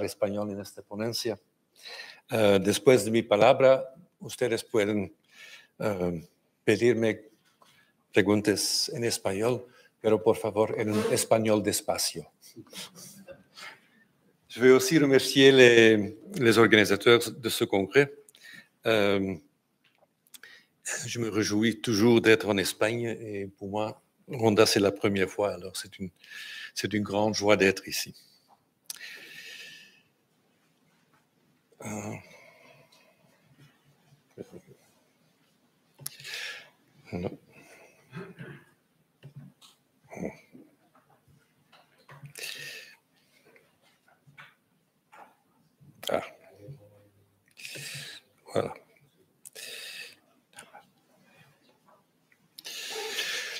en espagnol en esta ponencia. Uh, después de mi palabra, ustedes pueden uh, pedirme preguntas en espagnol, pero por favor en un español despacio. Je veux aussi remercier les, les organisateurs de ce congrès. Euh, je me réjouis toujours d'être en Espagne et pour moi, Ronda, c'est la première fois, alors c'est une, une grande joie d'être ici. Euh. Ah.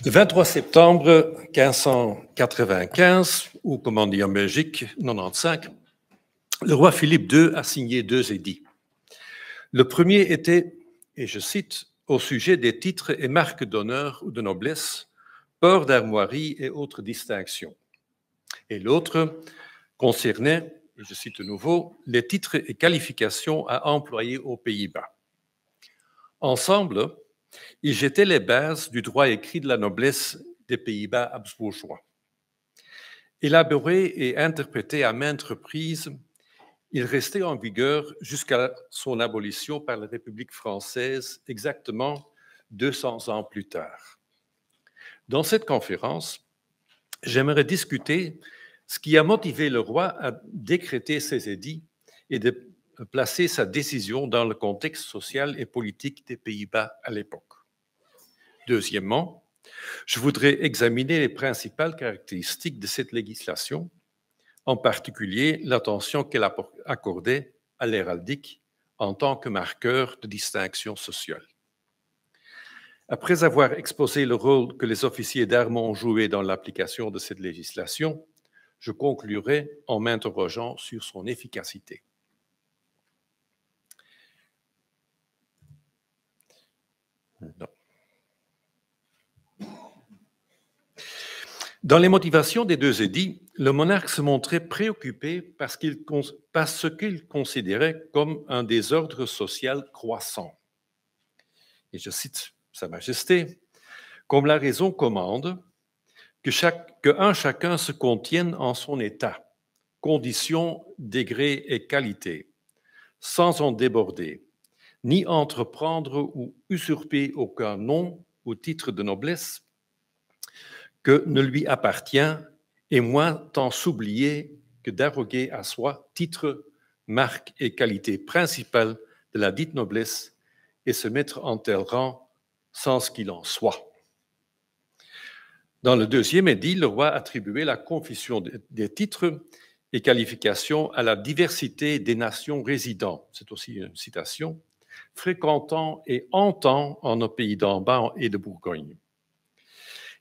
Le 23 septembre 1595, ou comme on dit en Belgique, 95, le roi Philippe II a signé deux édits. Le premier était, et je cite, au sujet des titres et marques d'honneur ou de noblesse, port d'armoiries et autres distinctions. Et l'autre concernait, je cite de nouveau, les titres et qualifications à employer aux Pays-Bas. Ensemble, ils jetaient les bases du droit écrit de la noblesse des Pays-Bas habsbourgeois. Élaboré et interprété à maintes reprises, il restait en vigueur jusqu'à son abolition par la République française exactement 200 ans plus tard. Dans cette conférence, j'aimerais discuter ce qui a motivé le roi à décréter ses édits et de placer sa décision dans le contexte social et politique des Pays-Bas à l'époque. Deuxièmement, je voudrais examiner les principales caractéristiques de cette législation en particulier l'attention qu'elle accordait à l'héraldique en tant que marqueur de distinction sociale. Après avoir exposé le rôle que les officiers d'armes ont joué dans l'application de cette législation, je conclurai en m'interrogeant sur son efficacité. Dans les motivations des deux édits, le monarque se montrait préoccupé parce qu'il qu'il considérait comme un désordre social croissant. Et je cite Sa Majesté, comme la raison commande, que, un chacun se contienne en son état, condition, degré et qualité, sans en déborder, ni entreprendre ou usurper aucun nom ou titre de noblesse, que ne lui appartient, et moins tant s'oublier que d'arroguer à soi titre, marque et qualité principale de la dite noblesse et se mettre en tel rang sans ce qu'il en soit. Dans le deuxième édit, le roi attribuait la confusion des titres et qualifications à la diversité des nations résidant, C'est aussi une citation. Fréquentant et hantant en nos pays d'en bas et de Bourgogne.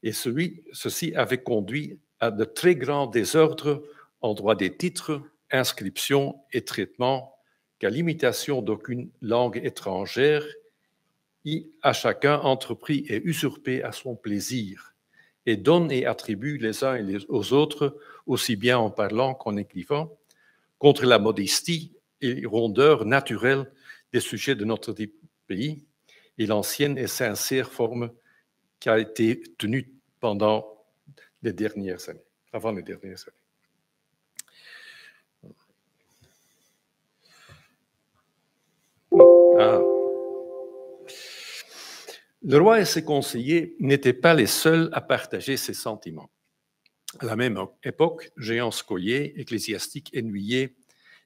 Et ceci avait conduit à de très grands désordres en droit des titres, inscriptions et traitements, qu'à l'imitation d'aucune langue étrangère, y a chacun entrepris et usurpé à son plaisir, et donne et attribue les uns et aux autres, aussi bien en parlant qu'en écrivant, contre la modestie et rondeur naturelle des sujets de notre pays et l'ancienne et sincère forme qui a été tenue pendant les dernières années, avant les dernières années. Ah. Le roi et ses conseillers n'étaient pas les seuls à partager ces sentiments. À la même époque, Géant Scollier, ecclésiastique ennuyé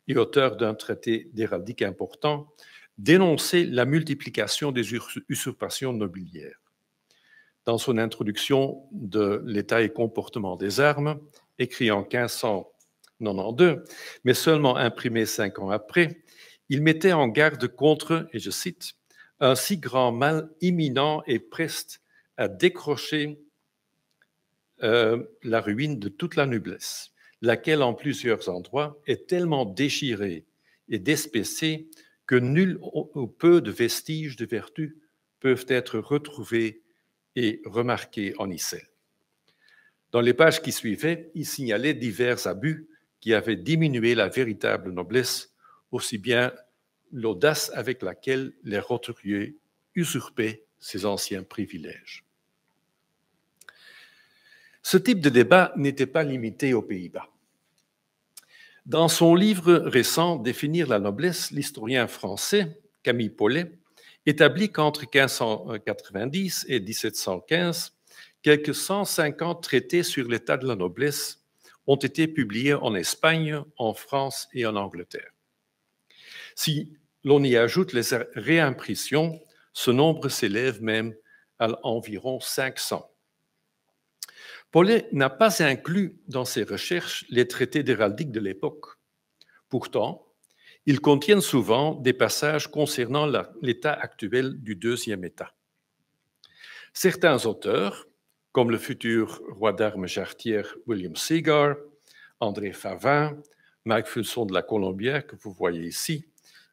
et auteur d'un traité d'héraldique important, dénonçait la multiplication des usurpations nobilières dans son introduction de l'état et comportement des armes, écrit en 1592, mais seulement imprimé cinq ans après, il mettait en garde contre, et je cite, un si grand mal imminent et preste à décrocher euh, la ruine de toute la noblesse, laquelle en plusieurs endroits est tellement déchirée et despécée que nul ou peu de vestiges de vertu peuvent être retrouvés et remarqué en Isselle. Dans les pages qui suivaient, il signalait divers abus qui avaient diminué la véritable noblesse, aussi bien l'audace avec laquelle les roturiers usurpaient ses anciens privilèges. Ce type de débat n'était pas limité aux Pays-Bas. Dans son livre récent Définir la noblesse, l'historien français Camille Paulet établit qu'entre 1590 et 1715, quelques 150 traités sur l'état de la noblesse ont été publiés en Espagne, en France et en Angleterre. Si l'on y ajoute les réimpressions, ce nombre s'élève même à environ 500. Paulet n'a pas inclus dans ses recherches les traités d'héraldique de l'époque. Pourtant, ils contiennent souvent des passages concernant l'état actuel du deuxième état. Certains auteurs, comme le futur roi d'armes jarretière William Segar, André Favin, Marc Fulson de la Colombière, que vous voyez ici,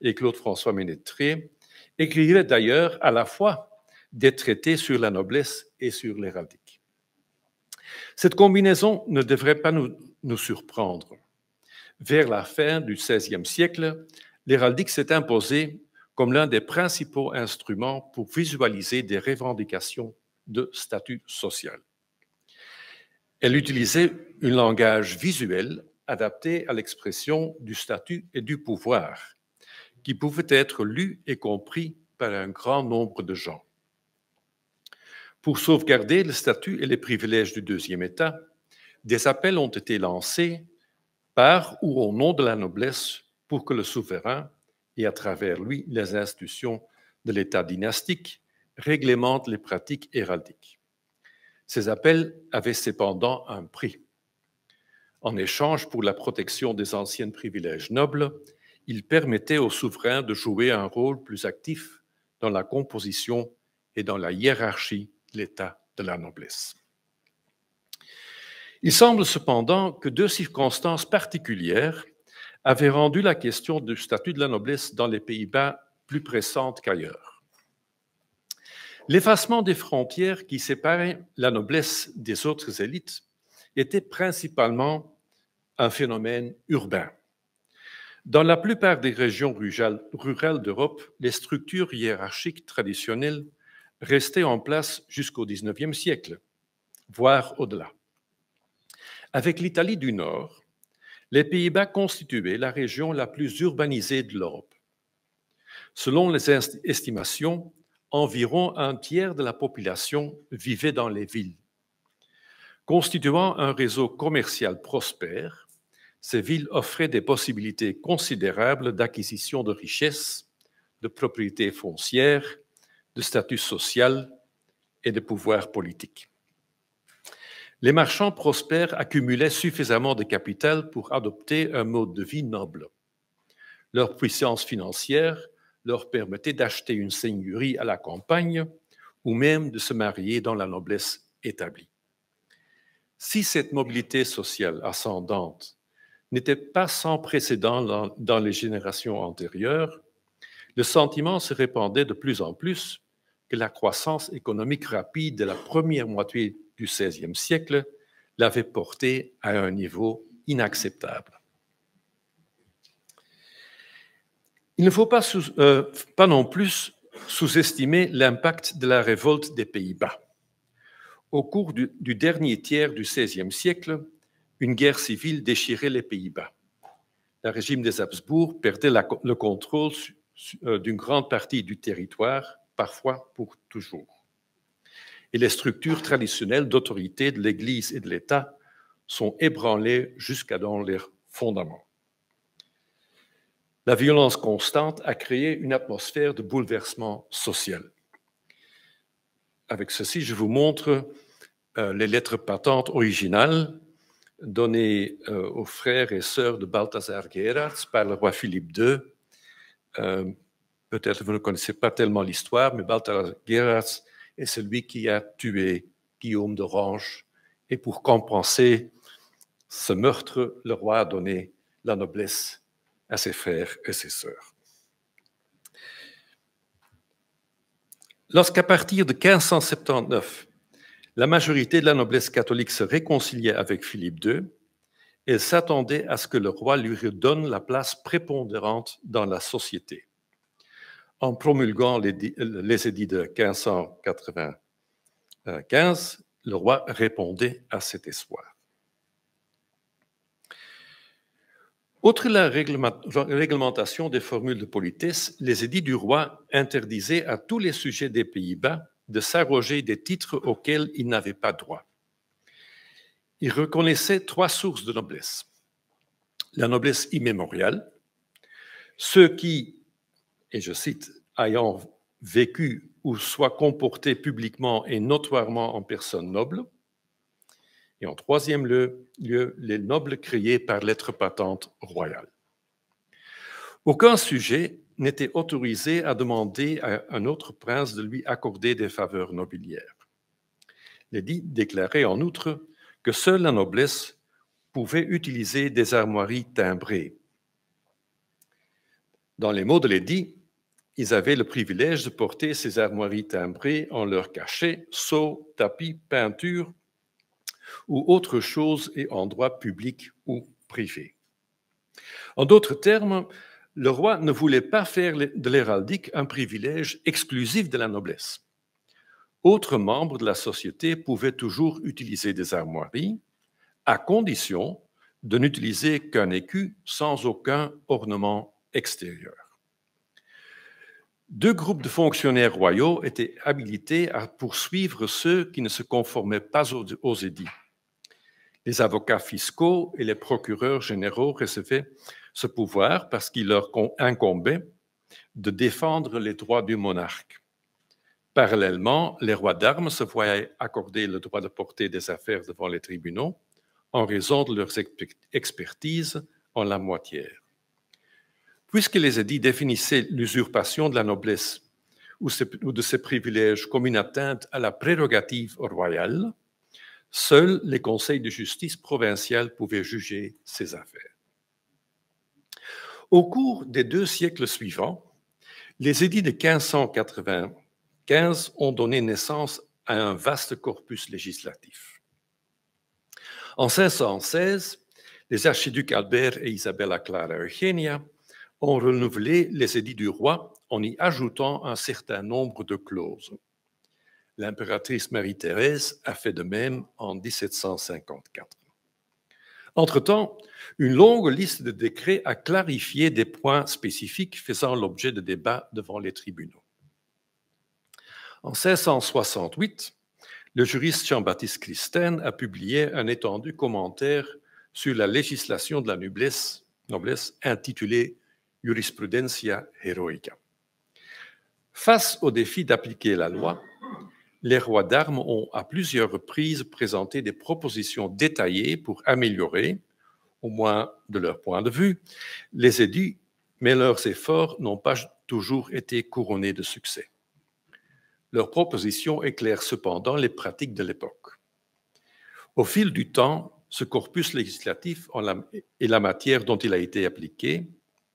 et Claude-François Ménétré, écrivaient d'ailleurs à la fois des traités sur la noblesse et sur l'héraldique. Cette combinaison ne devrait pas nous surprendre. Vers la fin du XVIe siècle, l'héraldique s'est imposée comme l'un des principaux instruments pour visualiser des revendications de statut social. Elle utilisait un langage visuel adapté à l'expression du statut et du pouvoir, qui pouvait être lu et compris par un grand nombre de gens. Pour sauvegarder le statut et les privilèges du deuxième État, des appels ont été lancés par ou au nom de la noblesse pour que le souverain, et à travers lui les institutions de l'État dynastique, réglementent les pratiques héraldiques. Ces appels avaient cependant un prix. En échange pour la protection des anciens privilèges nobles, ils permettaient au souverain de jouer un rôle plus actif dans la composition et dans la hiérarchie de l'État de la noblesse. Il semble cependant que deux circonstances particulières avaient rendu la question du statut de la noblesse dans les Pays-Bas plus pressante qu'ailleurs. L'effacement des frontières qui séparaient la noblesse des autres élites était principalement un phénomène urbain. Dans la plupart des régions rurales d'Europe, les structures hiérarchiques traditionnelles restaient en place jusqu'au XIXe siècle, voire au-delà. Avec l'Italie du Nord, les Pays-Bas constituaient la région la plus urbanisée de l'Europe. Selon les estimations, environ un tiers de la population vivait dans les villes. Constituant un réseau commercial prospère, ces villes offraient des possibilités considérables d'acquisition de richesses, de propriétés foncières, de statut social et de pouvoir politique les marchands prospères accumulaient suffisamment de capital pour adopter un mode de vie noble. Leur puissance financière leur permettait d'acheter une seigneurie à la campagne ou même de se marier dans la noblesse établie. Si cette mobilité sociale ascendante n'était pas sans précédent dans, les générations antérieures, le sentiment se répandait de plus en plus que la croissance économique rapide de la première moitié du XVIe siècle l'avait porté à un niveau inacceptable. Il ne faut euh, pas, non plus sous-estimer l'impact de la révolte des Pays-Bas. Au cours du, dernier tiers du XVIe siècle, une guerre civile déchirait les Pays-Bas. Le régime des Habsbourg perdait le contrôle euh, d'une grande partie du territoire, parfois pour toujours et les structures traditionnelles d'autorité de l'Église et de l'État sont ébranlées jusqu'à dans leurs fondements. La violence constante a créé une atmosphère de bouleversement social. Avec ceci, je vous montre euh, les lettres patentes originales données euh, aux frères et sœurs de Balthazar Gerards par le roi Philippe II. Euh, peut-être vous ne connaissez pas tellement l'histoire, mais Balthazar Gerards et celui qui a tué Guillaume d'Orange. Et pour compenser ce meurtre, le roi a donné la noblesse à ses frères et ses sœurs. Lorsqu'à partir de 1579, la majorité de la noblesse catholique se réconciliait avec Philippe II, elle s'attendait à ce que le roi lui redonne la place prépondérante dans la société en promulguant les, édits de 1595, le roi répondait à cet espoir. Outre la réglementation des formules de politesse, les édits du roi interdisaient à tous les sujets des Pays-Bas de s'arroger des titres auxquels ils n'avaient pas droit. Ils reconnaissaient trois sources de noblesse. La noblesse immémoriale, ceux qui, et je cite, ayant vécu ou soit comporté publiquement et notoirement en personne noble. Et en troisième lieu, les nobles créés par lettre patente royale. Aucun sujet n'était autorisé à demander à un autre prince de lui accorder des faveurs nobiliaires. L'édit déclarait en outre que seule la noblesse pouvait utiliser des armoiries timbrées. Dans les mots de l'édit, ils avaient le privilège de porter ces armoiries timbrées en leur cachet, sceaux, tapis, peinture ou autre chose et droit public ou privé. En d'autres termes, le roi ne voulait pas faire de l'héraldique un privilège exclusif de la noblesse. Autres membres de la société pouvaient toujours utiliser des armoiries, à condition de n'utiliser qu'un écu sans aucun ornement extérieur. Deux groupes de fonctionnaires royaux étaient habilités à poursuivre ceux qui ne se conformaient pas aux, édits. Les avocats fiscaux et les procureurs généraux recevaient ce pouvoir parce qu'il leur incombait de défendre les droits du monarque. Parallèlement, les rois d'armes se voyaient accorder le droit de porter des affaires devant les tribunaux en raison de leur expertise en la moitié. Puisque les édits définissaient l'usurpation de la noblesse ou de ses privilèges comme une atteinte à la prérogative royale, seuls les conseils de justice provinciales pouvaient juger ces affaires. Au cours des deux siècles suivants, les édits de 1595 ont donné naissance à un vaste corpus législatif. En 1516, les archiducs Albert et Isabella Clara Eugenia ont renouvelé les édits du roi en y ajoutant un certain nombre de clauses. L'impératrice Marie-Thérèse a fait de même en 1754. Entre-temps, une longue liste de décrets a clarifié des points spécifiques faisant l'objet de débats devant les tribunaux. En 1668, le juriste Jean-Baptiste Christen a publié un étendu commentaire sur la législation de la noblesse, noblesse intitulé jurisprudencia heroica. Face au défi d'appliquer la loi, les rois d'armes ont à plusieurs reprises présenté des propositions détaillées pour améliorer, au moins de leur point de vue, les édits, mais leurs efforts n'ont pas toujours été couronnés de succès. Leurs propositions éclairent cependant les pratiques de l'époque. Au fil du temps, ce corpus législatif et la matière dont il a été appliqué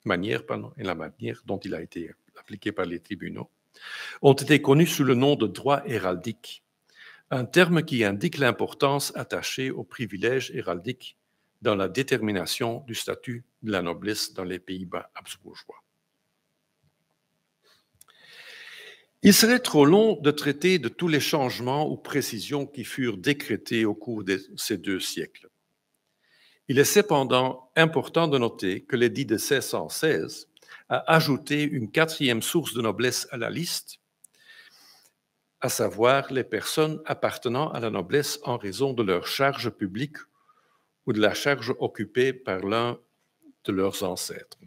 manière et la manière dont il a été appliqué par les tribunaux, ont été connus sous le nom de droit héraldique, un terme qui indique l'importance attachée aux privilèges héraldiques dans la détermination du statut de la noblesse dans les Pays-Bas habsbourgeois. Il serait trop long de traiter de tous les changements ou précisions qui furent décrétés au cours de ces deux siècles. Il est cependant important de noter que l'édit de 1616 a ajouté une quatrième source de noblesse à la liste, à savoir les personnes appartenant à la noblesse en raison de leur charge publique ou de la charge occupée par l'un de leurs ancêtres.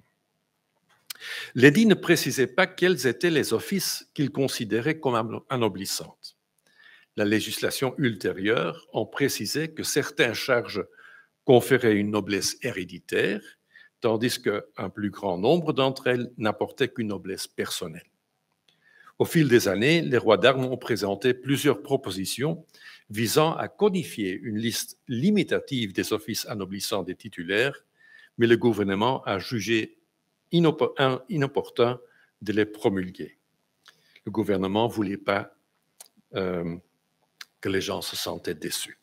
L'édit ne précisait pas quels étaient les offices qu'il considérait comme anoblissantes. La législation ultérieure en précisait que certaines charges conférait une noblesse héréditaire, tandis qu'un plus grand nombre d'entre elles n'apportaient qu'une noblesse personnelle. Au fil des années, les rois d'armes ont présenté plusieurs propositions visant à codifier une liste limitative des offices anoblissants des titulaires, mais le gouvernement a jugé inopportun de les promulguer. Le gouvernement ne voulait pas euh, que les gens se sentaient déçus.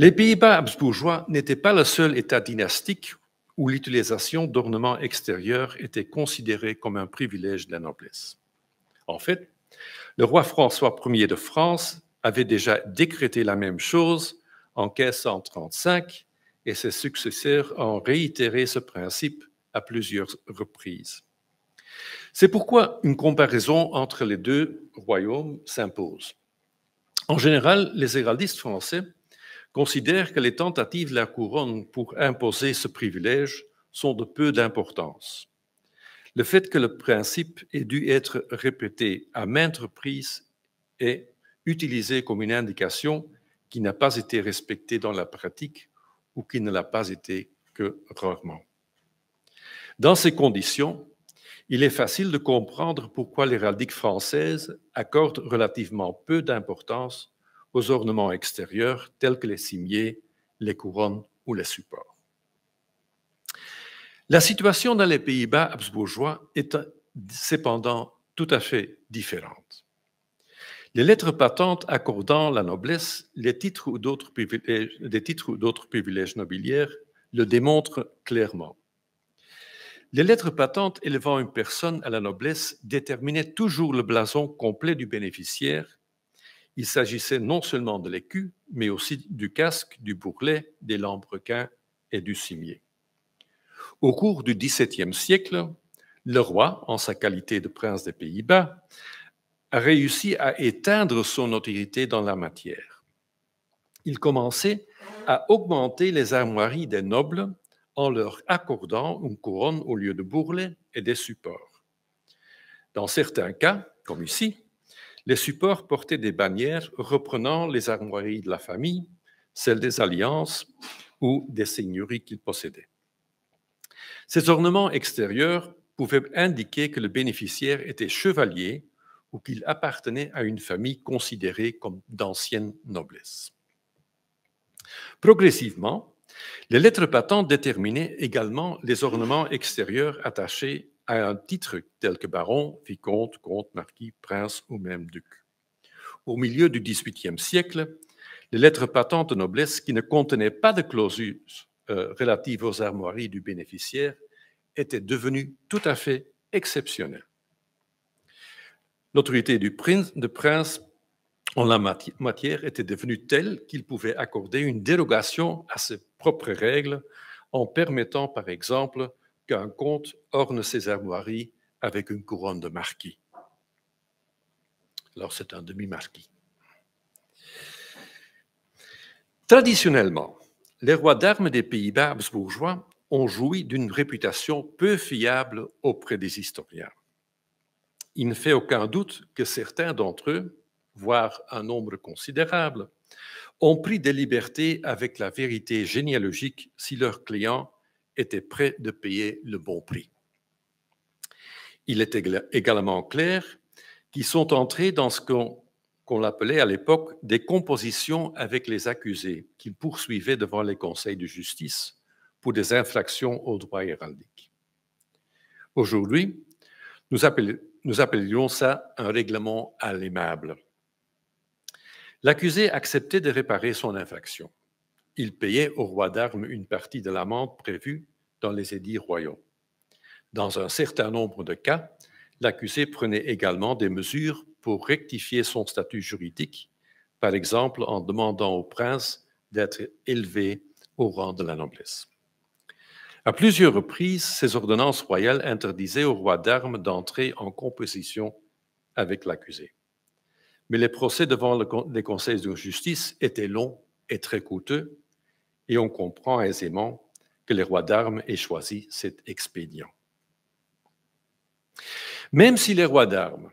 Les Pays-Bas habsbourgeois n'étaient pas le seul État dynastique où l'utilisation d'ornements extérieurs était considérée comme un privilège de la noblesse. En fait, le roi François Ier de France avait déjà décrété la même chose en 1535 et ses successeurs ont réitéré ce principe à plusieurs reprises. C'est pourquoi une comparaison entre les deux royaumes s'impose. En général, les héraldistes français considère que les tentatives de la couronne pour imposer ce privilège sont de peu d'importance. Le fait que le principe ait dû être répété à maintes reprises est utilisé comme une indication qui n'a pas été respectée dans la pratique ou qui ne l'a pas été que rarement. Dans ces conditions, il est facile de comprendre pourquoi l'héraldique française françaises accordent relativement peu d'importance aux ornements extérieurs tels que les cimiers, les couronnes ou les supports. La situation dans les Pays-Bas habsbourgeois est cependant tout à fait différente. Les lettres patentes accordant la noblesse, les titres ou d'autres des euh, titres ou d'autres privilèges nobiliaires le démontrent clairement. Les lettres patentes élevant une personne à la noblesse déterminaient toujours le blason complet du bénéficiaire il s'agissait non seulement de l'écu, mais aussi du casque, du bourrelet, des lambrequins et du cimier. Au cours du XVIIe siècle, le roi, en sa qualité de prince des Pays-Bas, a réussi à éteindre son autorité dans la matière. Il commençait à augmenter les armoiries des nobles en leur accordant une couronne au lieu de bourrelet et des supports. Dans certains cas, comme ici, les supports portaient des bannières reprenant les armoiries de la famille, celles des alliances ou des seigneuries qu'ils possédaient. Ces ornements extérieurs pouvaient indiquer que le bénéficiaire était chevalier ou qu'il appartenait à une famille considérée comme d'ancienne noblesse. Progressivement, les lettres patentes déterminaient également les ornements extérieurs attachés un titre tel que baron, vicomte, comte, marquis, prince ou même duc. Au milieu du XVIIIe siècle, les lettres patentes de noblesse qui ne contenaient pas de clauses euh, relatives aux armoiries du bénéficiaire étaient devenues tout à fait exceptionnelles. L'autorité du prince, de prince en la matière était devenue telle qu'il pouvait accorder une dérogation à ses propres règles en permettant, par exemple, qu'un comte orne ses armoiries avec une couronne de marquis. Alors c'est un demi-marquis. Traditionnellement, les rois d'armes des Pays-Bas bourgeois ont joui d'une réputation peu fiable auprès des historiens. Il ne fait aucun doute que certains d'entre eux, voire un nombre considérable, ont pris des libertés avec la vérité généalogique si leurs clients était prêt de payer le bon prix. Il était également clair qu'ils sont entrés dans ce qu'on appelait à l'époque des compositions avec les accusés, qu'ils poursuivaient devant les conseils de justice pour des infractions au droit héraldique. Aujourd'hui, nous, nous appelions ça un règlement à l'aimable. L'accusé acceptait de réparer son infraction il payait au roi d'armes une partie de l'amende prévue dans les édits royaux. Dans un certain nombre de cas, l'accusé prenait également des mesures pour rectifier son statut juridique, par exemple en demandant au prince d'être élevé au rang de la noblesse. À plusieurs reprises, ces ordonnances royales interdisaient au roi d'armes d'entrer en composition avec l'accusé. Mais les procès devant les conseils de justice étaient longs et très coûteux, et on comprend aisément que les rois d'armes aient choisi cet expédient. Même si les rois d'armes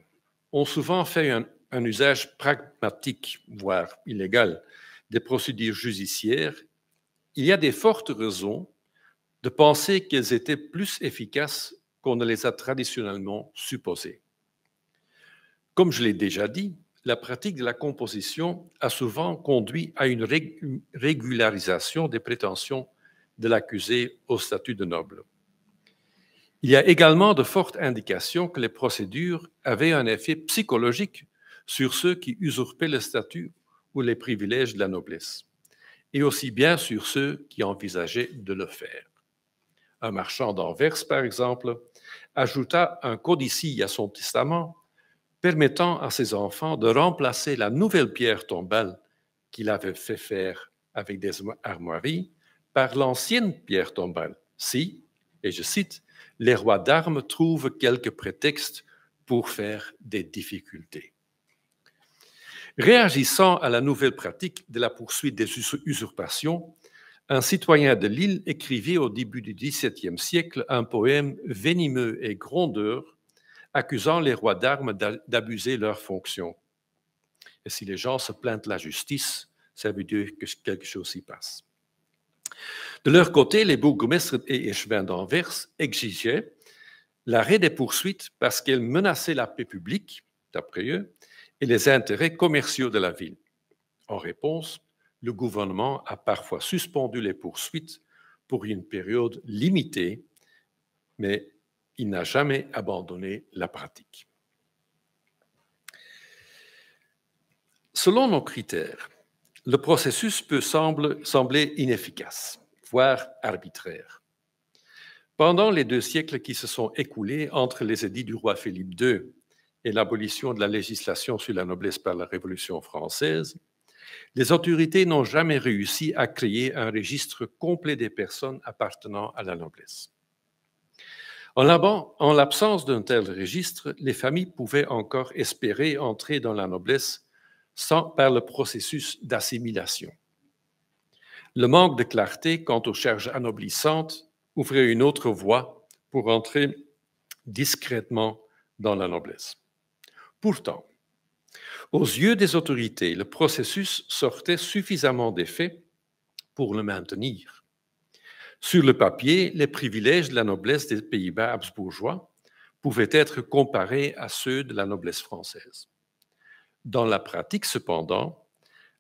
ont souvent fait un, un usage pragmatique, voire illégal, des procédures judiciaires, il y a des fortes raisons de penser qu'elles étaient plus efficaces qu'on ne les a traditionnellement supposées. Comme je l'ai déjà dit, la pratique de la composition a souvent conduit à une régularisation des prétentions de l'accusé au statut de noble. Il y a également de fortes indications que les procédures avaient un effet psychologique sur ceux qui usurpaient le statut ou les privilèges de la noblesse, et aussi bien sur ceux qui envisageaient de le faire. Un marchand d'Anvers, par exemple, ajouta un codicille à son testament permettant à ses enfants de remplacer la nouvelle pierre tombale qu'il avait fait faire avec des armoiries par l'ancienne pierre tombale, si, et je cite, les rois d'armes trouvent quelques prétextes pour faire des difficultés. Réagissant à la nouvelle pratique de la poursuite des usurpations, un citoyen de Lille écrivit au début du XVIIe siècle un poème venimeux et grondeur accusant les rois d'armes d'abuser leurs fonctions. Et si les gens se plaintent de la justice, ça veut dire que quelque chose s'y passe. De leur côté, les bourgmestres et échevins d'Anvers exigeaient l'arrêt des poursuites parce qu'elles menaçaient la paix publique, d'après eux, et les intérêts commerciaux de la ville. En réponse, le gouvernement a parfois suspendu les poursuites pour une période limitée, mais il n'a jamais abandonné la pratique. Selon nos critères, le processus peut sembler inefficace, voire arbitraire. Pendant les deux siècles qui se sont écoulés entre les édits du roi Philippe II et l'abolition de la législation sur la noblesse par la Révolution française, les autorités n'ont jamais réussi à créer un registre complet des personnes appartenant à la noblesse. En l'absence d'un tel registre, les familles pouvaient encore espérer entrer dans la noblesse sans par le processus d'assimilation. Le manque de clarté quant aux charges anoblissantes ouvrait une autre voie pour entrer discrètement dans la noblesse. Pourtant, aux yeux des autorités, le processus sortait suffisamment d'effet pour le maintenir. Sur le papier, les privilèges de la noblesse des Pays-Bas habsbourgeois pouvaient être comparés à ceux de la noblesse française. Dans la pratique, cependant,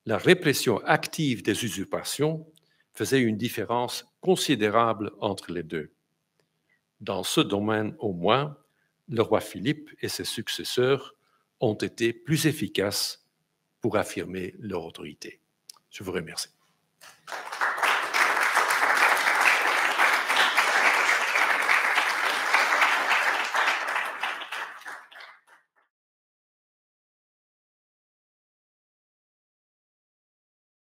la répression active des usurpations faisait une différence considérable entre les deux. Dans ce domaine au moins, le roi Philippe et ses successeurs ont été plus efficaces pour affirmer leur autorité. Je vous remercie.